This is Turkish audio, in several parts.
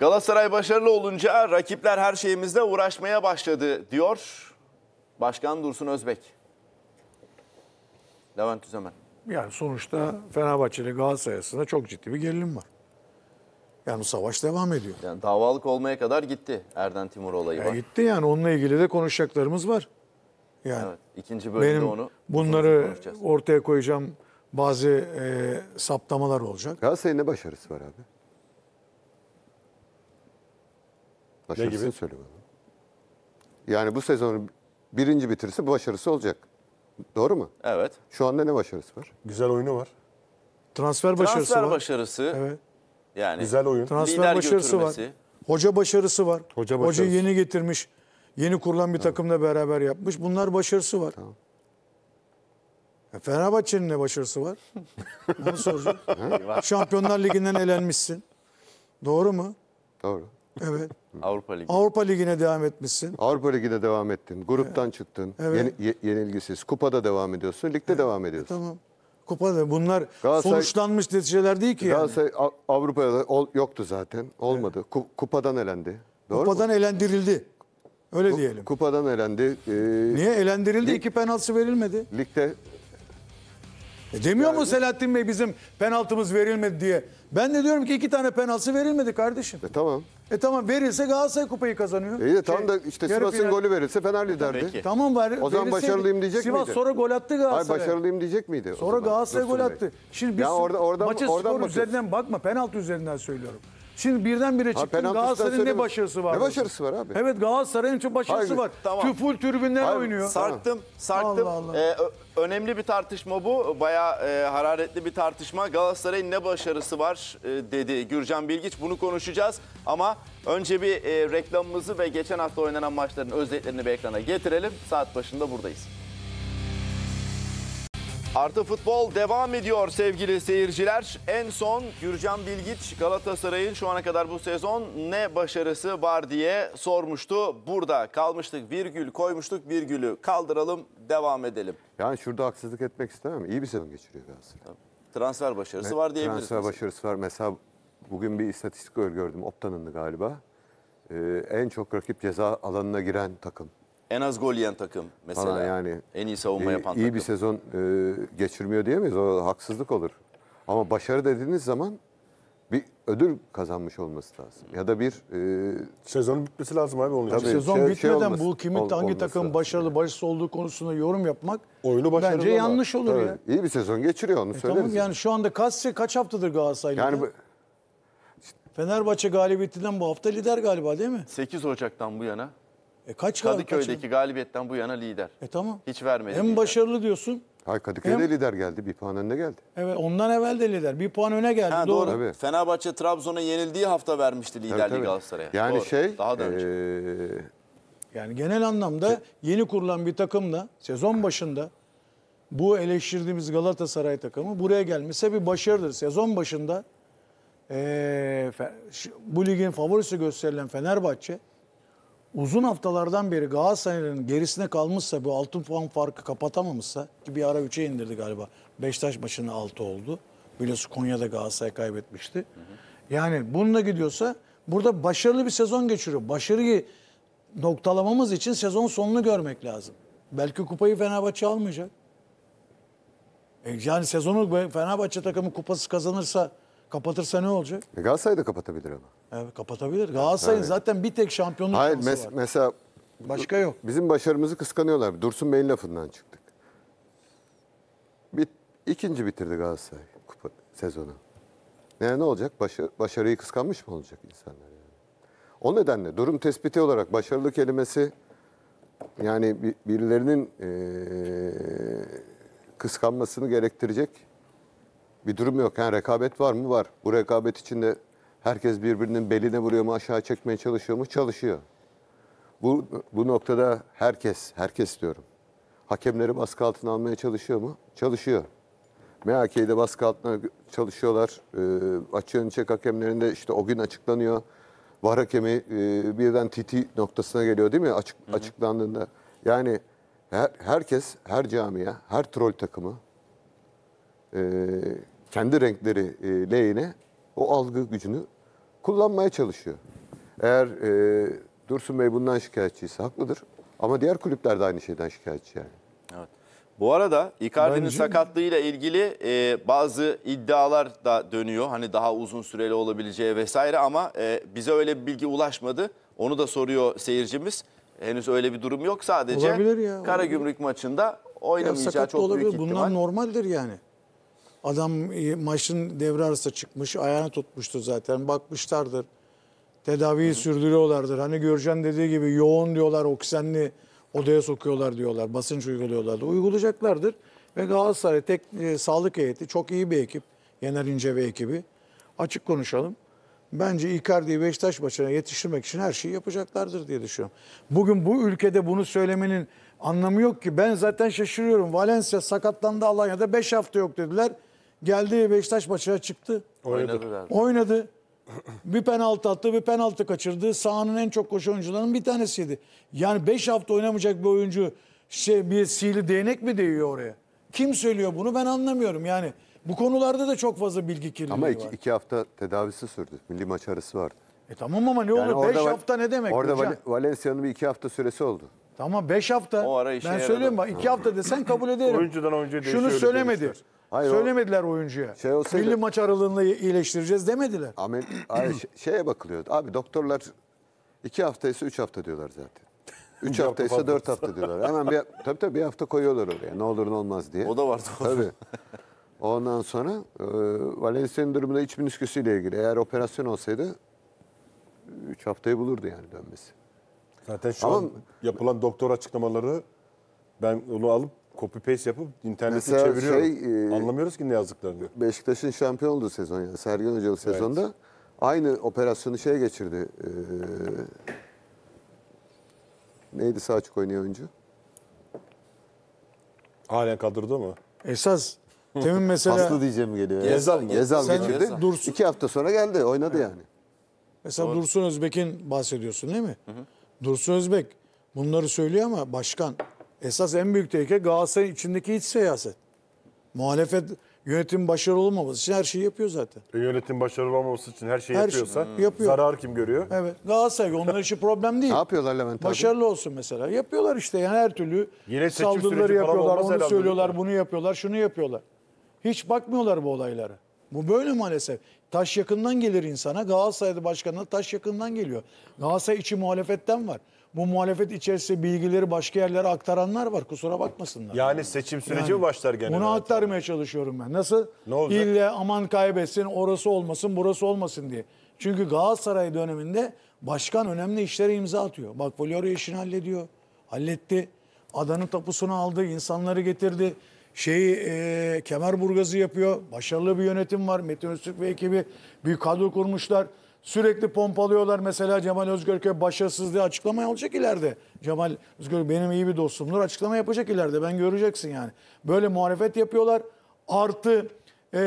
Galatasaray başarılı olunca rakipler her şeyimizde uğraşmaya başladı diyor Başkan Dursun Özbek. Levent Üzemen. Yani sonuçta Fenerbahçe'li Galatasaray arasında çok ciddi bir gerilim var. Yani savaş devam ediyor. Yani davalık olmaya kadar gitti Erden Timur olayı. Ya var. gitti yani onunla ilgili de konuşacaklarımız var. Yani evet, ikinci bölümde benim onu bunları ortaya koyacağım bazı e, saptamalar olacak. Galatasaray'ın ne başarısı var abi? Başarısını bana. Yani bu sezonu birinci bitirse başarısı olacak. Doğru mu? Evet. Şu anda ne başarısı var? Güzel oyunu var. Transfer başarısı Transfer var. başarısı. Evet. Yani Güzel oyun. Transfer lider başarısı götürmesi. var. Hoca başarısı var. Hoca başarısı. Hocayı yeni getirmiş. Yeni kurulan bir tamam. takımla beraber yapmış. Bunlar başarısı var. Tamam. E, Fenerbahçe'nin ne başarısı var? Onu soracağım. Şampiyonlar Ligi'nden elenmişsin. Doğru mu? Doğru. Evet. Avrupa Ligi. Avrupa Ligi'ne devam etmişsin. Avrupa ligine devam ettin. Gruptan çıktın. Evet. Yeni, yenilgisiz. Kupada devam ediyorsun. Ligde devam ediyorsun. Tamam. Kupada bunlar Galatasaray- sonuçlanmış neticeler değil ki yani. Galatasaray Av- Avrupa'da yoktu zaten. Olmadı. Ku- kupadan elendi. Doğru mu? Kupadan elendirildi. Öyle diyelim. Kupadan elendi. Ee, Niye elendirildi? İki penaltı verilmedi. ligde E demiyor mu Selahattin Bey bizim penaltımız verilmedi diye. Ben de diyorum ki iki tane penaltı verilmedi kardeşim. e, tamam. E tamam verirse Galatasaray kupayı kazanıyor. İyi de tam şey, da işte yarı Sivas'ın final- golü verilse Fener derdi. Peki. Tamam var. O zaman başarılıyım diyecek Sivas miydi? sonra gol attı Galatasaray. Hayır başarılıyım diyecek miydi? Sonra zaman? Galatasaray gol attı. Şimdi biz Ya orada- oradan- maça oradan skor bakıyoruz. üzerinden bakma penaltı üzerinden söylüyorum. Şimdi birdenbire çıktın penaltıdan Galatasaray'ın ne başarısı var? Ne başarısı var abi? Evet Galatasaray'ın çok başarısı Hayır, var. tamam. Tü- Full Hayır, oynuyor. Sarktım, sarktım. Allah Allah. Ee, önemli bir tartışma bu. Bayağı e, hararetli bir tartışma. Galatasaray'ın ne başarısı var e, dedi Gürcan Bilgiç. Bunu konuşacağız ama önce bir e, reklamımızı ve geçen hafta oynanan maçların özetlerini bir ekrana getirelim. Saat başında buradayız. Artı futbol devam ediyor sevgili seyirciler. En son Gürcan Bilgiç Galatasaray'ın şu ana kadar bu sezon ne başarısı var diye sormuştu. Burada kalmıştık virgül koymuştuk virgülü kaldıralım devam edelim. Yani şurada haksızlık etmek istemem. İyi bir sezon geçiriyor Galatasaray. Transfer başarısı Ve var diyebiliriz. Transfer mesela. başarısı var. Mesela bugün bir istatistik gördüm. Optan'ındı galiba. Ee, en çok rakip ceza alanına giren takım. En az gol yiyen takım mesela. Falan yani. En iyi savunma yapan iyi takım. İyi bir sezon e, geçirmiyor diyemeyiz. O haksızlık olur. Ama başarı dediğiniz zaman bir ödül kazanmış olması lazım. Ya da bir... E, Sezonun bitmesi lazım abi onun Tabii, Sezon şey, şey bitmeden şey olması, bu kimin ol, hangi takım başarılı yani. başarısız olduğu konusunda yorum yapmak Oyunu başarılı bence ama. yanlış olur Tabii. ya. İyi bir sezon geçiriyor onu e, söyleriz. Tamam yani şu anda kaç, kaç haftadır Galatasaray'da? Yani Fenerbahçe galibiyetinden bu hafta lider galiba değil mi? 8 Ocak'tan bu yana e kaç Kadıköy'deki kaçırdı? galibiyetten bu yana lider. E tamam. Hiç vermedi. Hem lider. başarılı diyorsun. Hayır Kadıköy'de Hem- lider geldi. Bir puan önde geldi. Evet ondan evvel de lider. Bir puan öne geldi. Ha, doğru. doğru. Fenerbahçe Trabzon'a yenildiği hafta vermişti liderliği Galatasaray'a. Yani Doğru. şey daha da önce. eee, Yani genel anlamda şey- yeni kurulan bir takımla sezon başında bu eleştirdiğimiz Galatasaray takımı buraya gelmesi bir başarıdır. Sezon başında eee, bu ligin favorisi gösterilen Fenerbahçe uzun haftalardan beri Galatasaray'ın gerisine kalmışsa bu altın puan farkı kapatamamışsa ki bir ara 3'e indirdi galiba. Beşiktaş maçında 6 oldu. Biliyorsun Konya'da Galatasaray kaybetmişti. Hı hı. Yani bununla gidiyorsa burada başarılı bir sezon geçiriyor. Başarıyı noktalamamız için sezon sonunu görmek lazım. Belki kupayı Fenerbahçe almayacak. E yani sezonu Fenerbahçe takımı kupası kazanırsa Kapatırsa ne olacak? E Galatasaray da kapatabilir ama. Evet kapatabilir. Galatasaray'ın yani. zaten bir tek şampiyonluk Hayır, mes- var. Mesela Başka yok. Bizim başarımızı kıskanıyorlar. Dursun Bey'in lafından çıktık. Bir, ikinci bitirdi Galatasaray kupa sezonu. Yani ne olacak? Başarı, başarıyı kıskanmış mı olacak insanlar? Yani? O nedenle durum tespiti olarak başarılı kelimesi yani birilerinin ee, kıskanmasını gerektirecek bir durum yok. Yani rekabet var mı? Var. Bu rekabet içinde herkes birbirinin beline vuruyor mu, aşağı çekmeye çalışıyor mu? Çalışıyor. Bu, bu noktada herkes, herkes diyorum. Hakemleri baskı altına almaya çalışıyor mu? Çalışıyor. MHK'yi de baskı altına çalışıyorlar. E, ee, açığın çek hakemlerinde işte o gün açıklanıyor. Var hakemi e, birden titi noktasına geliyor değil mi? Açık, Açıklandığında. Yani her, herkes, her camia, her troll takımı, e, kendi renkleri e, lehine o algı gücünü kullanmaya çalışıyor. Eğer e, Dursun Bey bundan şikayetçiyse haklıdır. Ama diğer kulüpler de aynı şeyden şikayetçi yani. Evet. Bu arada Icardi'nin Bence... sakatlığıyla ilgili e, bazı iddialar da dönüyor. Hani daha uzun süreli olabileceği vesaire ama e, bize öyle bir bilgi ulaşmadı. Onu da soruyor seyircimiz. Henüz öyle bir durum yok sadece. Olabilir ya. Kara Gümrük maçında oynamayacağı ya, çok büyük ihtimal. Bunlar normaldir yani. Adam e, maçın devre arası çıkmış, ayağını tutmuştu zaten. Bakmışlardır. Tedaviyi Hı. sürdürüyorlardır. Hani Görcan dediği gibi yoğun diyorlar, oksijenli odaya sokuyorlar diyorlar. Basınç uyguluyorlardı. Uygulayacaklardır. Ve Galatasaray tek e, sağlık heyeti çok iyi bir ekip. Yener İnce ve ekibi. Açık konuşalım. Bence Icardi'yi Beşiktaş maçına yetiştirmek için her şeyi yapacaklardır diye düşünüyorum. Bugün bu ülkede bunu söylemenin anlamı yok ki. Ben zaten şaşırıyorum. Valencia sakatlandı Alanya'da 5 hafta yok dediler. Geldi Beşiktaş maçına çıktı. Oynadı. Oynadı. bir penaltı attı, bir penaltı kaçırdı. Sahanın en çok koşu oyuncularının bir tanesiydi. Yani 5 hafta oynamayacak bir oyuncu şey, bir sihirli değnek mi değiyor oraya? Kim söylüyor bunu ben anlamıyorum. Yani bu konularda da çok fazla bilgi kirliliği Ama iki, var. iki hafta tedavisi sürdü. Milli maç arası vardı. E tamam ama ne yani olur 5 hafta ne demek? Orada Val Valencia'nın bir iki hafta süresi oldu. Tamam 5 hafta. O ara işe ben söylüyorum bak 2 hafta desen kabul ederim. Oyuncudan oyuncuya Şunu söylemedi. Demişler. Hayır, Söylemediler o, oyuncuya. Şey olsaydı, Milli maç aralığında iyileştireceğiz demediler. Amin, hayır, şeye bakılıyordu. Abi doktorlar iki hafta ise üç hafta diyorlar zaten. Üç hafta ise dört hafta diyorlar. Hemen bir, tabii tabii bir hafta koyuyorlar oraya ne olur ne olmaz diye. O da var Tabii. Ondan sonra e, Valencia'nın durumu da iç minisküsüyle ilgili. Eğer operasyon olsaydı üç haftayı bulurdu yani dönmesi. Zaten şu Ama, an yapılan doktor açıklamaları ben onu alıp copy paste yapıp internette Mesela çeviriyoruz. şey, e, Anlamıyoruz ki ne yazdıklarını. Beşiktaş'ın şampiyon olduğu sezon yani Sergen Hoca'nın sezonda aynı operasyonu şeye geçirdi. e, neydi sağ açık oynayan oyuncu? Halen kadroda mı? Esas temin mesela Paslı diyeceğim geliyor. Gezal Gezal geçirdi. Dursun. İki hafta sonra geldi oynadı yani. mesela Dursun Özbek'in bahsediyorsun değil mi? Dursun Özbek bunları söylüyor ama başkan Esas en büyük tehlike Galatasaray içindeki iç siyaset. Muhalefet yönetim başarılı olmaması için her şeyi yapıyor zaten. E, yönetim başarılı olmaması için her şeyi her şey yapıyorsa şey, yapıyor. zarar kim görüyor? Evet. Galatasaray onların işi problem değil. ne yapıyorlar Levent abi? Başarılı olsun mesela. Yapıyorlar işte yani her türlü Yine saldırıları yapıyorlar, onu söylüyorlar, bunu yapıyorlar, şunu yapıyorlar. Hiç bakmıyorlar bu olaylara. Bu böyle maalesef. Taş yakından gelir insana. Galatasaray'da başkanına taş yakından geliyor. Galatasaray içi muhalefetten var bu muhalefet içerisinde bilgileri başka yerlere aktaranlar var. Kusura bakmasınlar. Yani seçim süreci yani, mi başlar gene? Bunu aktarmaya çalışıyorum ben. Nasıl? Ne olacak? İlle aman kaybetsin, orası olmasın, burası olmasın diye. Çünkü Galatasaray döneminde başkan önemli işlere imza atıyor. Bak Florya işini hallediyor. Halletti. Adanın tapusunu aldı, insanları getirdi. Şeyi e, Kemerburgaz'ı yapıyor. Başarılı bir yönetim var. Metin Öztürk ve ekibi büyük kadro kurmuşlar. Sürekli pompalıyorlar mesela Cemal Özgörk'e başarısızlığı açıklama yapacak ileride. Cemal Özgörk benim iyi bir dostumdur açıklama yapacak ileride ben göreceksin yani. Böyle muhalefet yapıyorlar. Artı e,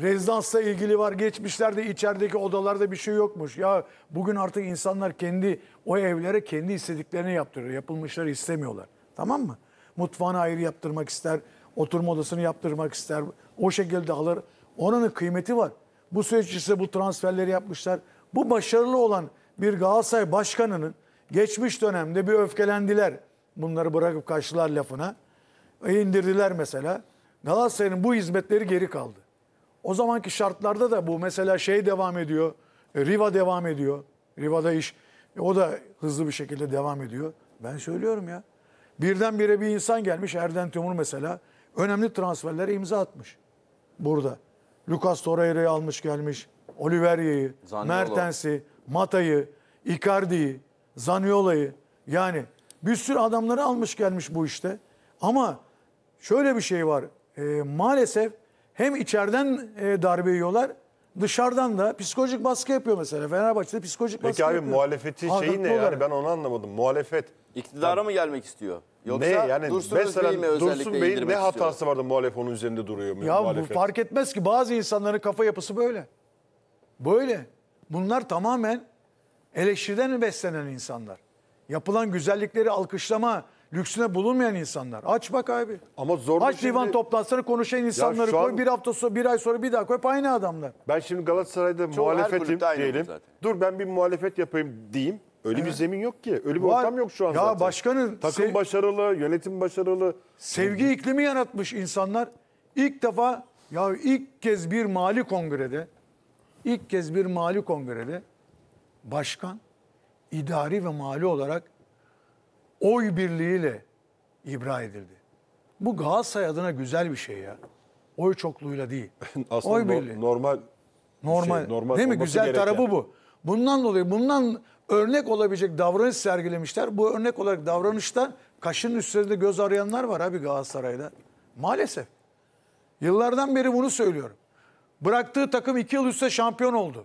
rezidansla ilgili var geçmişlerde içerideki odalarda bir şey yokmuş. Ya bugün artık insanlar kendi o evlere kendi istediklerini yaptırıyor. Yapılmışları istemiyorlar. Tamam mı? Mutfağını ayrı yaptırmak ister. Oturma odasını yaptırmak ister. O şekilde alır. Oranın kıymeti var. Bu süreç içerisinde bu transferleri yapmışlar. Bu başarılı olan bir Galatasaray başkanının geçmiş dönemde bir öfkelendiler. Bunları bırakıp kaçtılar lafına. E indirdiler mesela. Galatasaray'ın bu hizmetleri geri kaldı. O zamanki şartlarda da bu mesela şey devam ediyor. E, Riva devam ediyor. Riva'da iş e, o da hızlı bir şekilde devam ediyor. Ben söylüyorum ya. Birdenbire bir insan gelmiş Erden Timur mesela. Önemli transferlere imza atmış. Burada. Lucas Torreira'yı almış gelmiş. Oliveri'yi, Mertens'i, Mata'yı, Icardi'yi, Zaniola'yı. Yani bir sürü adamları almış gelmiş bu işte. Ama şöyle bir şey var. E, maalesef hem içeriden e, darbe yiyorlar dışarıdan da psikolojik baskı yapıyor mesela. Fenerbahçe'de psikolojik Peki baskı abi, yapıyor. Peki abi muhalefetin şeyi ne yani ben onu anlamadım. Muhalefet. İktidara yani, mı gelmek istiyor? Yoksa ne yani Dursun mesela Bey'in Dursun Bey'in ne hatası istiyorum. vardı muhalef onun üzerinde duruyor mu? Ya muhalefet. bu fark etmez ki bazı insanların kafa yapısı böyle. Böyle. Bunlar tamamen eleştiriden beslenen insanlar. Yapılan güzellikleri alkışlama lüksüne bulunmayan insanlar. Aç bak abi. Ama zorlu Aç şimdi... divan toplantısını konuşan insanları koy. An... Bir hafta sonra, bir ay sonra bir daha koy. Aynı adamlar. Ben şimdi Galatasaray'da Çoğu muhalefetim diyelim. Dur ben bir muhalefet yapayım diyeyim. Ölü evet. bir zemin yok ki. ölü bir Var. ortam yok şu an ya zaten. başkanın takım başarılı, yönetim başarılı. Sevgi evet. iklimi yaratmış insanlar. İlk defa ya ilk kez bir mali kongrede ilk kez bir mali kongrede başkan idari ve mali olarak oy birliğiyle ibra edildi. Bu Galatasaray adına güzel bir şey ya. Oy çokluğuyla değil. Aslında oy no, birliği. normal şey, normal şey, normal değil mi? Güzel tarafı bu. Bundan dolayı bundan örnek olabilecek davranış sergilemişler. Bu örnek olarak davranışta kaşının üstlerinde göz arayanlar var abi Galatasaray'da. Maalesef. Yıllardan beri bunu söylüyorum. Bıraktığı takım iki yıl üstte şampiyon oldu.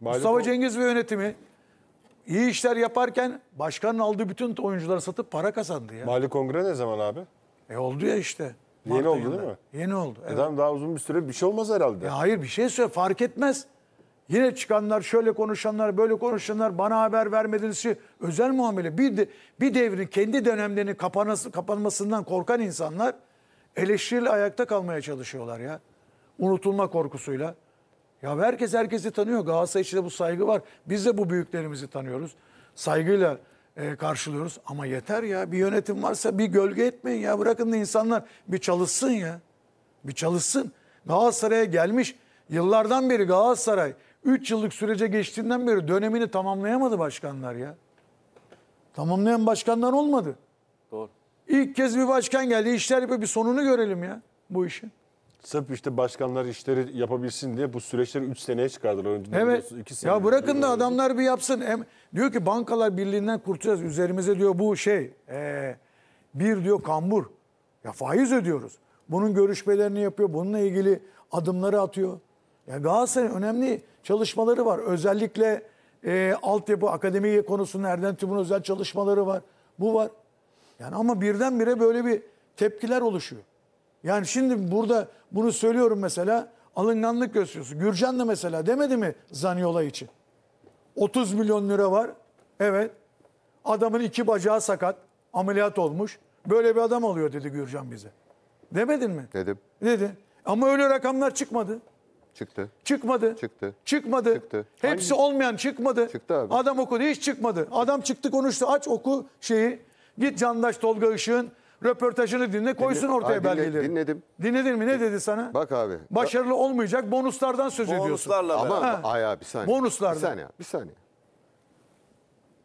Maalesef Mustafa Cengiz ve yönetimi iyi işler yaparken başkanın aldığı bütün oyuncuları satıp para kazandı ya. Mali Kongre ne zaman abi? E oldu ya işte. Mart Yeni oldu ayında. değil mi? Yeni oldu. E, evet. Adam daha uzun bir süre bir şey olmaz herhalde. Ya hayır bir şey söyle fark etmez. Yine çıkanlar şöyle konuşanlar böyle konuşanlar bana haber vermediniz özel muamele. Bir, de, bir devrin kendi dönemlerini kapanması, kapanmasından korkan insanlar eleştiriyle ayakta kalmaya çalışıyorlar ya. Unutulma korkusuyla. Ya herkes herkesi tanıyor. Galatasaray içinde bu saygı var. Biz de bu büyüklerimizi tanıyoruz. Saygıyla e, karşılıyoruz. Ama yeter ya bir yönetim varsa bir gölge etmeyin ya. Bırakın da insanlar bir çalışsın ya. Bir çalışsın. Galatasaray'a gelmiş yıllardan beri Galatasaray 3 yıllık sürece geçtiğinden beri dönemini tamamlayamadı başkanlar ya. Tamamlayan başkanlar olmadı. Doğru. İlk kez bir başkan geldi. İşler yapıyor. Bir sonunu görelim ya bu işin. Sırf işte başkanlar işleri yapabilsin diye bu süreçleri 3 seneye çıkardılar. önce. evet. Iki sene ya bırakın da adamlar bir yapsın. Hem, diyor ki bankalar birliğinden kurtulacağız. Üzerimize diyor bu şey e, bir diyor kambur. Ya faiz ödüyoruz. Bunun görüşmelerini yapıyor. Bununla ilgili adımları atıyor. Ya Galatasaray önemli çalışmaları var. Özellikle e, altyapı, akademiye konusunda Erden Tüm'ün özel çalışmaları var. Bu var. Yani ama birdenbire böyle bir tepkiler oluşuyor. Yani şimdi burada bunu söylüyorum mesela alınganlık gösteriyorsun. Gürcan da mesela demedi mi Zaniola için? 30 milyon lira var. Evet. Adamın iki bacağı sakat. Ameliyat olmuş. Böyle bir adam alıyor dedi Gürcan bize. Demedin mi? Dedim. Dedi. Ama öyle rakamlar çıkmadı. Çıktı. Çıkmadı. Çıktı. Çıkmadı. Çıktı. Hepsi Hangi? olmayan çıkmadı. Çıktı abi. Adam okudu hiç çıkmadı. Adam çıktı konuştu aç oku şeyi. Git Candaş Tolga Işık'ın röportajını dinle koysun dinle, ortaya abi, belgeleri. Dinledim. Dinledin mi ne dedi sana? Bak abi. Başarılı olmayacak bonuslardan söz bonuslarla ediyorsun. Bonuslarla. Ama ay abi bir saniye. Bonuslardan. Bir saniye bir saniye.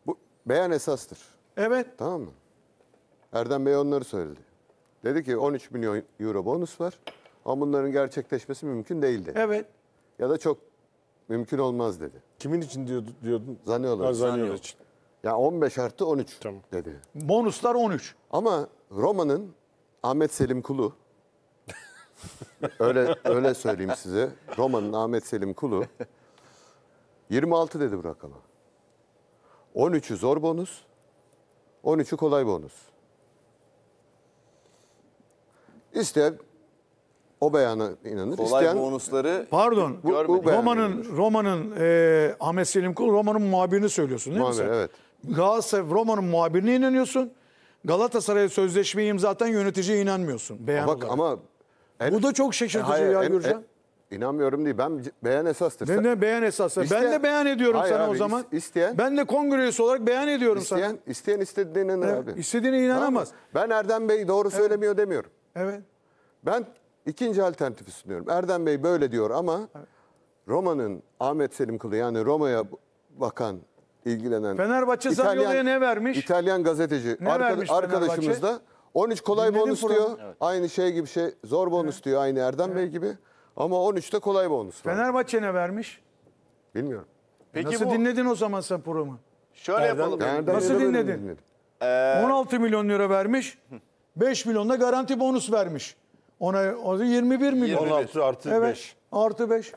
Bu beyan esastır. Evet. Tamam mı? Erdem Bey onları söyledi. Dedi ki 13 milyon euro bonus var. Ama bunların gerçekleşmesi mümkün değildi. Evet. Ya da çok mümkün olmaz dedi. Kimin için diyordu, diyordun? Zaniolo. Zaniolo için. Ya 15 artı 13 tamam. dedi. Bonuslar 13. Ama Roma'nın Ahmet Selim Kulu öyle öyle söyleyeyim size. Roma'nın Ahmet Selim Kulu 26 dedi bu rakama. 13'ü zor bonus, 13'ü kolay bonus. İsteyen o beyana inanır. Kolay İsteyen, bonusları Pardon. Bu, bu Roma'nın Roma'nın e, Ahmet Selim Kul Roma'nın muhabirini söylüyorsun değil Muhabir, mi sen? evet. Galatasaray Roma'nın muhabirine inanıyorsun. Galatasaray sözleşmeyi zaten yöneticiye inanmıyorsun. Beyan Bak olarak. ama en, bu da çok şaşırtıcı hayır, ya Gürcan. İnanmıyorum değil. Ben beyan esastır. Ne, ne beyan esastır? İsteyen, ben de beyan ediyorum hayır sana abi, o zaman. İsteyen. ben de kongre üyesi olarak beyan ediyorum isteyen, sana. İsteyen istediğine inanır evet, abi. İstediğine inanamaz. Tamam. Ben Erdem Bey doğru evet. söylemiyor demiyorum. Evet. Ben İkinci alternatifi sunuyorum. Erdem Bey böyle diyor ama Roma'nın Ahmet Selim Kılı yani Roma'ya bakan ilgilenen Fenerbahçe Zaniolo'ya ne vermiş? İtalyan gazeteci Ne arka- vermiş arkadaşımız da 13 kolay Dinledim bonus programı. diyor. Aynı şey gibi şey zor bonus diyor aynı Erdem Bey gibi. Ama 13'te kolay bonus var. Fenerbahçe ne vermiş? Bilmiyorum. Peki Nasıl bu dinledin o zaman sen programı? şöyle yapalım. Erdem Nasıl dinledin? mi 16 ee, milyon lira vermiş. 5 milyon da garanti bonus vermiş. Ona, ona 21 milyon. 16 artı evet, 5. Artı 5.